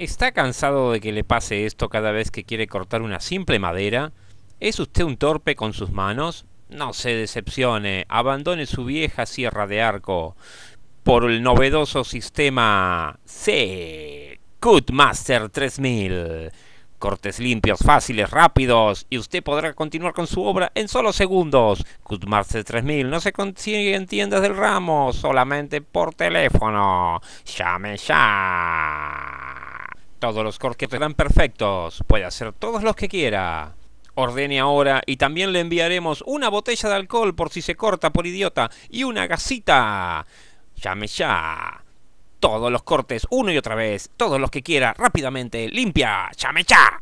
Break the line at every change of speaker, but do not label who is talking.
¿Está cansado de que le pase esto cada vez que quiere cortar una simple madera? ¿Es usted un torpe con sus manos? No se decepcione, abandone su vieja sierra de arco por el novedoso sistema C Cutmaster 3000. Cortes limpios, fáciles, rápidos y usted podrá continuar con su obra en solo segundos. Cutmaster 3000 no se consigue en tiendas del ramo, solamente por teléfono. Llame ya. Todos los cortes serán perfectos. Puede hacer todos los que quiera. Ordene ahora y también le enviaremos una botella de alcohol por si se corta por idiota y una gasita. Llame ya. Todos los cortes, uno y otra vez, todos los que quiera, rápidamente, limpia, llame ya.